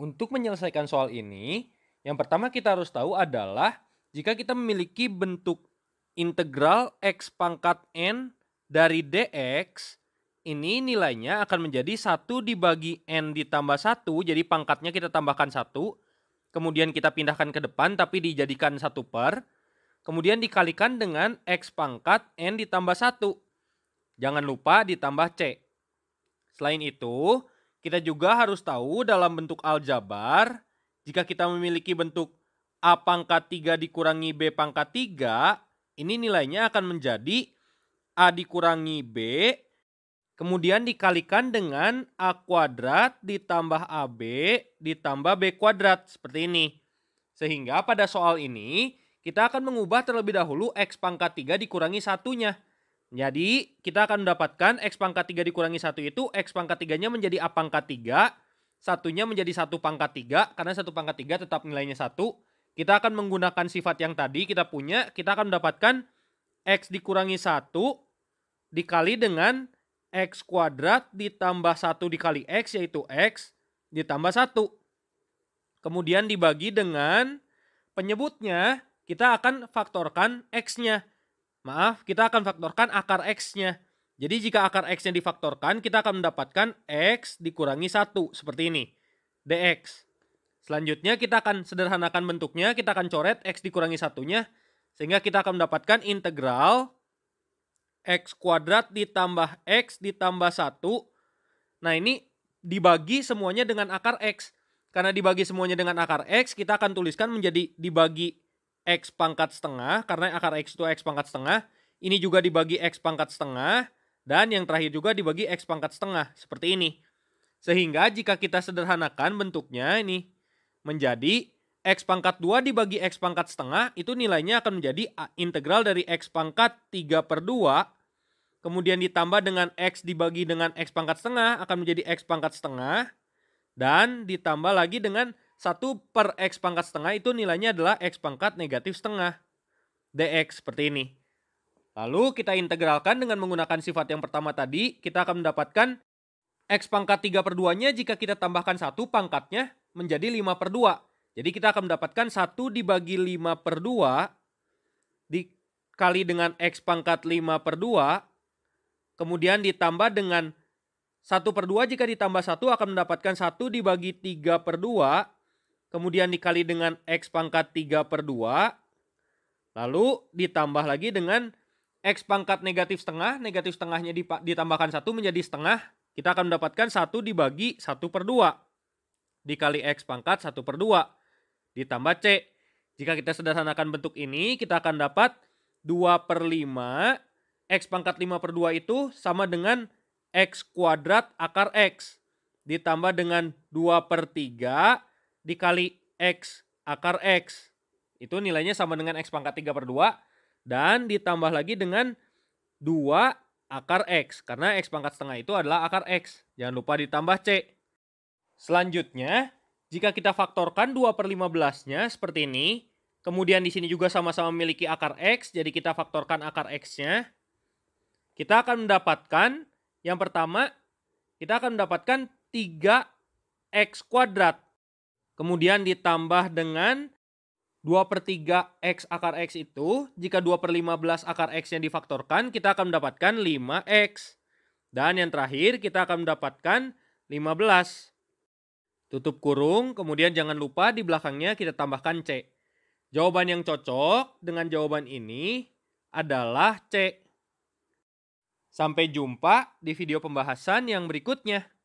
Untuk menyelesaikan soal ini, yang pertama kita harus tahu adalah jika kita memiliki bentuk integral x pangkat n dari dx, ini nilainya akan menjadi 1 dibagi n ditambah 1, jadi pangkatnya kita tambahkan 1, kemudian kita pindahkan ke depan tapi dijadikan satu per, kemudian dikalikan dengan x pangkat n ditambah 1. Jangan lupa ditambah c. Selain itu, kita juga harus tahu dalam bentuk aljabar, jika kita memiliki bentuk A pangkat 3 dikurangi B pangkat 3, ini nilainya akan menjadi A dikurangi B, kemudian dikalikan dengan A kuadrat ditambah AB ditambah B kuadrat, seperti ini. Sehingga pada soal ini, kita akan mengubah terlebih dahulu X pangkat 3 dikurangi satunya. Jadi kita akan mendapatkan X pangkat 3 dikurangi 1 itu X pangkat 3-nya menjadi A pangkat 3, satunya menjadi 1 pangkat 3, karena 1 pangkat 3 tetap nilainya 1. Kita akan menggunakan sifat yang tadi kita punya, kita akan mendapatkan X dikurangi 1 dikali dengan X kuadrat ditambah 1 dikali X yaitu X ditambah 1. Kemudian dibagi dengan penyebutnya kita akan faktorkan X-nya Maaf, kita akan faktorkan akar X-nya. Jadi jika akar X-nya difaktorkan, kita akan mendapatkan X dikurangi 1, seperti ini. DX. Selanjutnya kita akan sederhanakan bentuknya, kita akan coret X dikurangi satunya, sehingga kita akan mendapatkan integral X kuadrat ditambah X ditambah 1. Nah ini dibagi semuanya dengan akar X. Karena dibagi semuanya dengan akar X, kita akan tuliskan menjadi dibagi X pangkat setengah, karena akar X itu X pangkat setengah. Ini juga dibagi X pangkat setengah, dan yang terakhir juga dibagi X pangkat setengah, seperti ini. Sehingga jika kita sederhanakan bentuknya ini menjadi X pangkat 2 dibagi X pangkat setengah, itu nilainya akan menjadi integral dari X pangkat 3 per 2, kemudian ditambah dengan X dibagi dengan X pangkat setengah, akan menjadi X pangkat setengah, dan ditambah lagi dengan 1 per X pangkat setengah itu nilainya adalah X pangkat negatif setengah. DX seperti ini. Lalu kita integralkan dengan menggunakan sifat yang pertama tadi, kita akan mendapatkan X pangkat 3 per 2-nya jika kita tambahkan 1 pangkatnya menjadi 5 per 2. Jadi kita akan mendapatkan 1 dibagi 5 per 2 dikali dengan X pangkat 5 per 2, kemudian ditambah dengan 1 per 2 jika ditambah 1 akan mendapatkan 1 dibagi 3 per 2, kemudian dikali dengan X pangkat 3 per 2, lalu ditambah lagi dengan X pangkat negatif setengah, negatif setengahnya ditambahkan satu menjadi setengah, kita akan mendapatkan satu dibagi 1 per 2, dikali X pangkat 1 per 2, ditambah C. Jika kita sederhanakan bentuk ini, kita akan dapat 2 per 5, X pangkat 5 per 2 itu sama dengan X kuadrat akar X. Ditambah dengan 2 per 3, dikali X akar X. Itu nilainya sama dengan X pangkat 3 per 2. Dan ditambah lagi dengan 2 akar X. Karena X pangkat setengah itu adalah akar X. Jangan lupa ditambah C. Selanjutnya, jika kita faktorkan 2 per 15-nya seperti ini. Kemudian di sini juga sama-sama memiliki akar X. Jadi kita faktorkan akar X-nya. Kita akan mendapatkan, yang pertama, kita akan mendapatkan 3X kuadrat Kemudian ditambah dengan 2 per 3 X akar X itu, jika 2 per 15 akar x yang difaktorkan, kita akan mendapatkan 5X. Dan yang terakhir, kita akan mendapatkan 15. Tutup kurung, kemudian jangan lupa di belakangnya kita tambahkan C. Jawaban yang cocok dengan jawaban ini adalah C. Sampai jumpa di video pembahasan yang berikutnya.